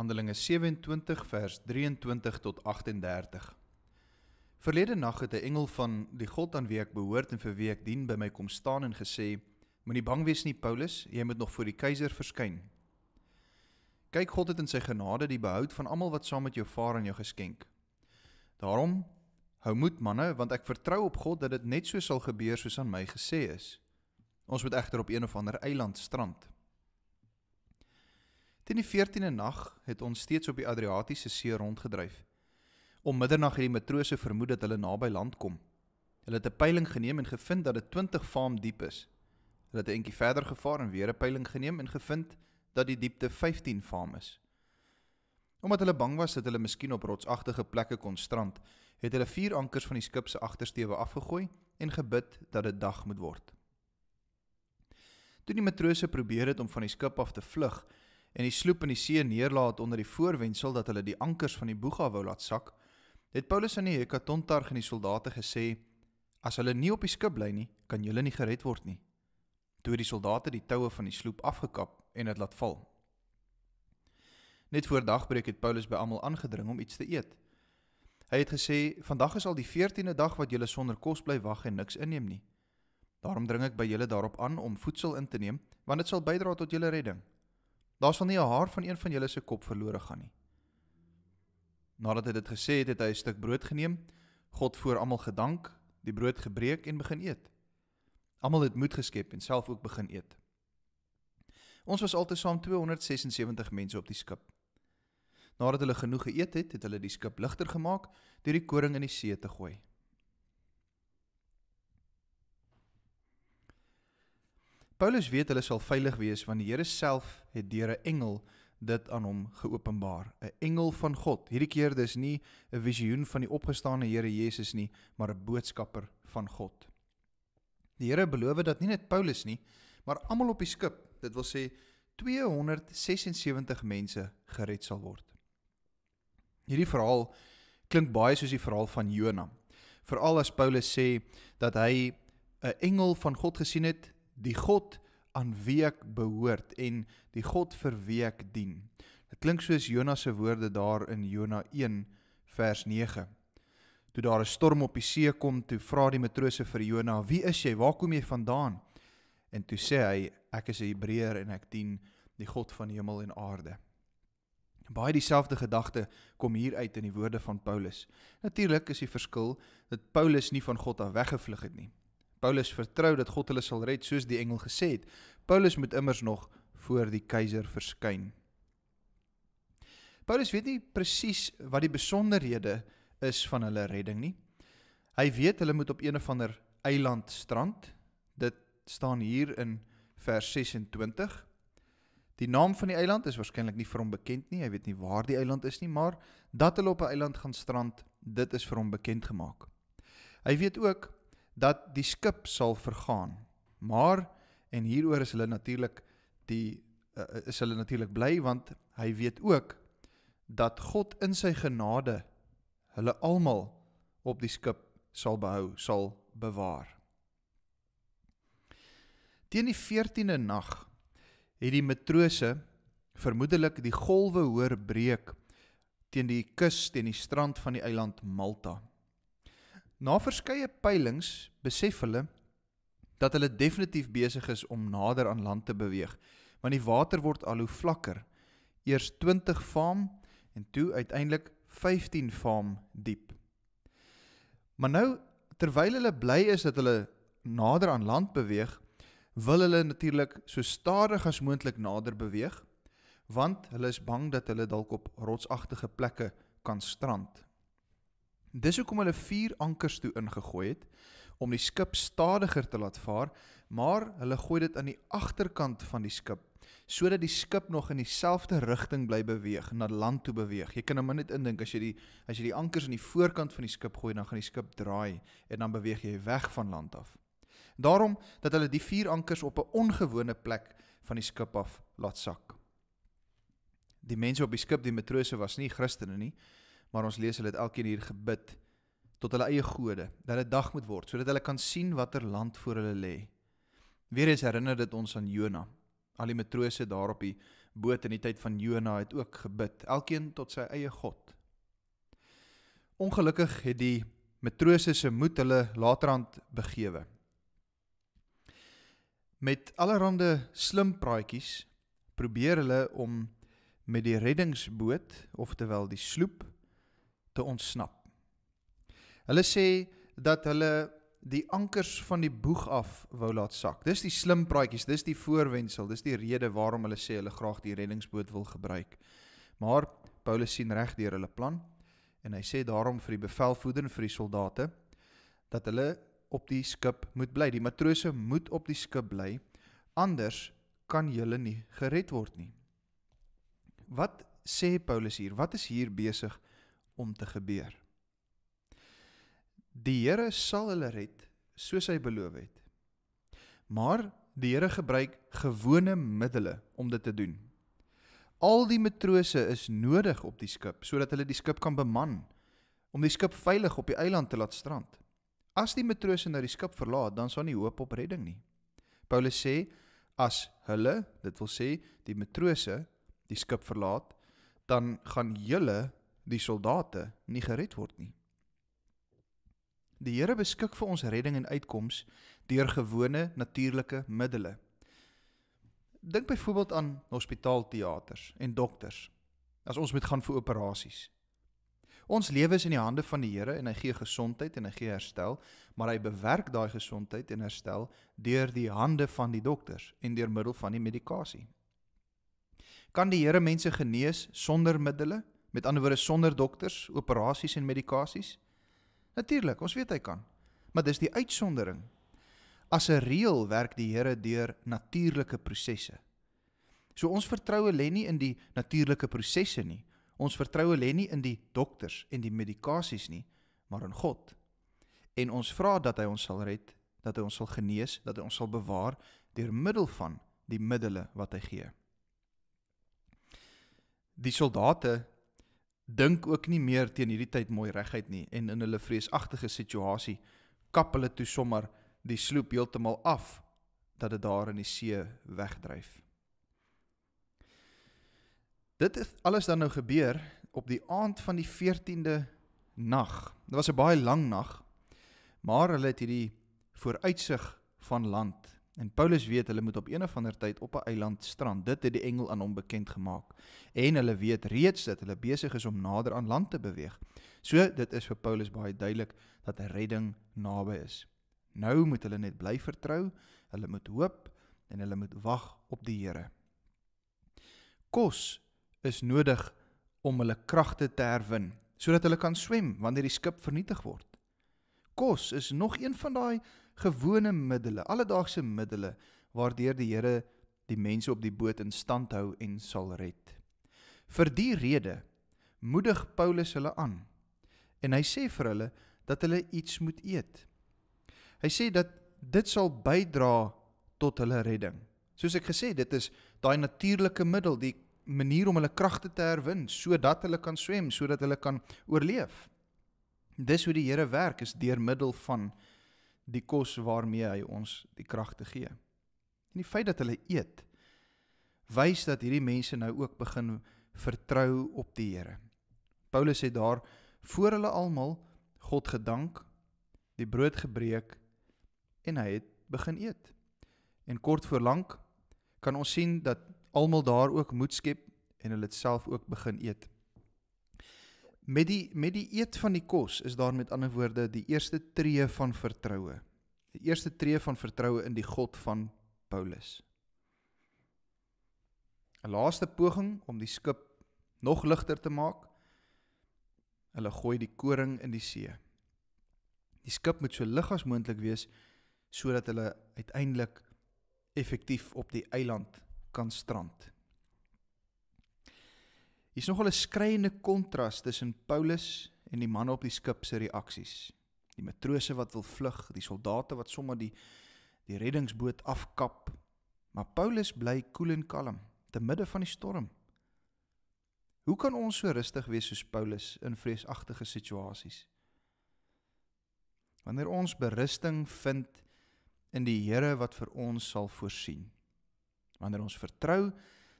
Handelinge 27 vers 23 tot 38. Verlede nag het 'n engel van die God aan wie ek behoort en vir wie ek dien by my kom staan en gesê: "Moenie bang wees nie, Paulus, jy moet nog voor die keiser verskyn." Kyk, God het in sy genade die behoud van almal wat saam met jou vaar aan jou geskenk. Daarom hou moed, manne, want ek vertrou op God dat dit net so sal gebeur soos aan my gesê is. Ons moet egter op een of ander eiland strand. Teen die 14de nag het ons steeds op die Adriatiese see rondgedryf. Om middernag het die matrose vermoed dat hulle naby land kom. Hulle het 'n peiling geneem en gevind dat dit 20 vaam diep is. Hulle het 'n entjie verder gevaar en weer 'n peiling geneem en gevind dat die diepte 15 vaam is. Omdat hulle bang was dat hulle miskien op rotsagtige plekke kon strand, het hulle vier ankers van die skip se agtersteewe afgegooi en gebid dat dit dag moet word. Toe die matrose probeer het om van die skip af te vlug, en die sloep in die see neerlaat onder die voorwendsel dat hulle die ankers van die boega wou laat sak, het Paulus aan die Hekatontarg en die soldate gesê: "As hulle nie op die skip bly nie, kan julle nie gered word nie." Toe die soldate die toue van die sloep afgekap en dit laat val. Net voor dagbreek het Paulus by almal aangedring om iets te eet. Hy het gesê: "Vandag is al die 14de dag wat julle sonder kos bly wag en niks inneem nie. Daarom dring ek by julle daarop aan om voedsel in te neem, want dit sal bydra tot julle redding." Daar sal nie 'n haar van een van julle se kop verlore gaan nie. Nadat hy dit gesê het, het hy 'n stuk brood geneem, God voor almal gedank, die brood gebreek en begin eet. Almal het moed geskep en self ook begin eet. Ons was altesaam 276 mense op die skip. Nadat hulle genoeg geëet het, het hulle die skip ligter gemaak deur die koring in die see te gooi. Paulus weet hulle sal veilig wees want die Here self het deur 'n engel dit aan hom geopenbaar, 'n engel van God. Hierdie keer dis nie 'n visioen van die opgestane Here Jesus nie, maar 'n boodskapper van God. Die Here beloof dat nie net Paulus nie, maar almal op die skip, dit wil sê 276 mense gered sal word. Hierdie verhaal klink baie soos die verhaal van Jona. Veral as Paulus sê dat hy 'n engel van God gesien het die God aan wie ek behoort en die God vir wie ek dien. Dit klink soos Jona se woorde daar in Jona 1 vers 9. Toe daar 'n storm op die see kom, toe vra die matrose vir Jona: "Wie is jy? Waar kom jy vandaan?" En toe sê hy: "Ek is 'n Hebreër en ek dien die God van hemel en aarde." Baie dieselfde gedagte kom hier uit in die woorde van Paulus. Natuurlik is die verskil dat Paulus nie van God af weggevlug het nie. Paulus vertrou dat God hulle sal red soos die engel gesê het. Paulus moet immers nog voor die keiser verskyn. Paulus weet nie presies wat die besonderhede is van hulle redding nie. Hy weet hulle moet op een of ander eiland strand. Dit staan hier in vers 26. Die naam van die eiland is waarskynlik nie vir hom bekend nie. Hy weet nie waar die eiland is nie, maar dat hulle op 'n eiland gaan strand, dit is vir hom bekend gemaak. Hy weet ook dat die skip sal vergaan. Maar en hieroor is hulle natuurlik die uh, is hulle natuurlik bly want hy weet ook dat God in sy genade hulle almal op die skip sal behou, sal bewaar. Teen die 14de nag het die matrose vermoedelik die golwe hoor breek teen die kus teen die strand van die eiland Malta. Na verskeie peilings besef hulle dat hulle definitief besig is om nader aan land te beweeg, want die water word al hoe vlakker, eers 20 faam en toe uiteindelik 15 faam diep. Maar nou terwyl hulle bly is dat hulle nader aan land beweeg, wil hulle natuurlik so stadig as moontlik nader beweeg want hulle is bang dat hulle dalk op rotsagtige plekke kan strand Dis hoekom hulle vier ankers toe ingegooi het om die skip stadiger te laat vaar, maar hulle gooi dit aan die agterkant van die skip sodat die skip nog in dieselfde rigting bly beweeg na land toe beweeg. Jy kan hom nou net indink as jy die as jy die ankers aan die voorkant van die skip gooi, dan gaan die skip draai en dan beweeg jy weg van land af. Daarom dat hulle die vier ankers op 'n ongewone plek van die skip af laat sak. Die mense op die skip, die matrose was nie Christene nie, maar ons lees hulle het elkeen hier gebid tot hulle eie gode dat dit dag moet word sodat hulle kan sien watter land voor hulle lê. Weer eens herinner dit ons aan Jona. Al die matrose daar op die boot in die tyd van Jona het ook gebid, elkeen tot sy eie god. Ongelukkig het die matrose se moed hulle laterhand begewe. Met allerlei slim praatjies probeer hulle om met die reddingsboot, oftewel die sloep, te ontsnap. Hulle sê dat hulle die ankers van die boeg af wou laat sak. Dis die slim praatjies, dis die voorwendsel, dis die rede waarom hulle sê hulle graag die reddingsboot wil gebruik. Maar Paulus sien reg deur hulle plan en hy sê daarom vir die bevelvoerder en vir die soldate dat hulle op die skip moet bly. Die matrose moet op die skip bly, anders kan julle nie gered word nie. Wat sê Paulus hier? Wat is hier besig? om te gebeur. Die Here sal hulle red soos hy beloof het. Maar die Here gebruik gewone middele om dit te doen. Al die matrose is nodig op die skip sodat hulle die skip kan beman om die skip veilig op die eiland te laat strand. As die matrose nou die skip verlaat, dan sal nie hoop op redding nie. Paulus sê as hulle, dit wil sê die matrose, die skip verlaat, dan gaan julle die soldate nie gered word nie. Die Here beskik vir ons redding en uitkoms deur gewone natuurlike middele. Dink byvoorbeeld aan hospitaalteaters en dokters as ons moet gaan vir operasies. Ons lewe is in die hande van die Here en hy gee gesondheid en hy gee herstel, maar hy bewerk daai gesondheid en herstel deur die hande van die dokters en deur middel van die medikasie. Kan die Here mense genees sonder middele? met ander woorde sonder dokters, operasies en medikasies? Natuurlik, ons weet hy kan, maar dis die uitsondering. As 'n reël werk die Here deur natuurlike prosesse. So ons vertroue lê nie in die natuurlike prosesse nie. Ons vertroue lê nie in die dokters en die medikasies nie, maar in God. En ons vra dat hy ons sal red, dat hy ons sal genees, dat hy ons sal bewaar deur middel van die middele wat hy gee. Die soldate dink ook nie meer teen hierdie tyd mooi reguit nie en in hulle vreesagtige situasie kap hulle toe sommer die sloop heeltemal af dat dit daar in die see wegdryf. Dit is alles dan nou gebeur op die aand van die 14de nag. Dit was 'n baie lang nag, maar hulle het hierdie vooruitsig van land En Paulus weet hulle moet op een of ander tyd op 'n eiland strand. Dit het die engel aan hom bekend gemaak. En hulle weet reeds dat hulle besig is om nader aan land te beweeg. So dit is vir Paulus baie duidelik dat redding naby is. Nou moet hulle net bly vertrou, hulle moet hoop en hulle moet wag op die Here. Kos is nodig om hulle kragte te herwin sodat hulle kan swem wanneer die skip vernietig word kos is nog een van daai gewone middele, alledaagse middele waardeur die Here die mense op die boot in stand hou en sal red. Vir die rede moedig Paulus hulle aan en hy sê vir hulle dat hulle iets moet eet. Hy sê dat dit sal bydra tot hulle redding. Soos ek gesê, dit is daai natuurlike middel, die manier om hulle kragte te herwin sodat hulle kan swem, sodat hulle kan oorleef. Dis hoe die Here werk is deur middel van die kos waarmee hy ons die krag te gee. En die feit dat hulle eet wys dat hierdie mense nou ook begin vertrou op die Here. Paulus sê daar voor hulle almal God gedank, die brood gebreek en hy het begin eet. En kort voor lank kan ons sien dat almal daar ook moed skep en hulle dit self ook begin eet. Met die met die eet van die kos is daar met ander woorde die eerste tree van vertroue. Die eerste tree van vertroue in die God van Paulus. 'n Laaste poging om die skip nog ligter te maak. Hulle gooi die koring in die see. Die skip moet so lig as moontlik wees sodat hulle uiteindelik effektief op die eiland kan strand. Hier's nogal 'n skriende kontras tussen Paulus en die manne op die skip se reaksies. Die matrose wat wil vlug, die soldate wat sommer die die reddingsboot afkap, maar Paulus bly koel en kalm te midde van die storm. Hoe kan ons so rustig wees soos Paulus in vreesagtige situasies? Wanneer ons berusting vind in die Here wat vir ons sal voorsien. Wanneer ons vertrou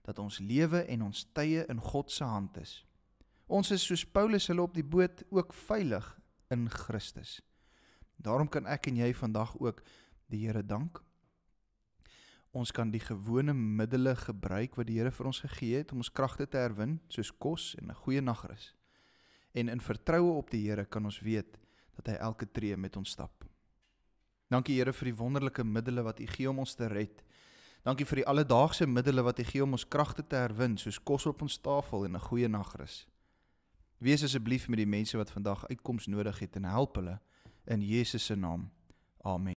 dat ons lewe en ons tye in God se hand is. Ons is soos Paulus hulle op die boot ook veilig in Christus. Daarom kan ek en jy vandag ook die Here dank. Ons kan die gewone middele gebruik wat die Here vir ons gegee het om ons kragte te herwin, soos kos en 'n goeie nagrus. En in vertroue op die Here kan ons weet dat hy elke tree met ons stap. Dankie Here vir die wonderlike middele wat U gee om ons te red. Dankie vir die alledaagse middele wat U gee om ons kragte te herwin, soos kos op ons tafel en 'n goeie nagrus. Wees asseblief met die mense wat vandag uitkoms nodig het en help hulle in Jesus se naam. Amen.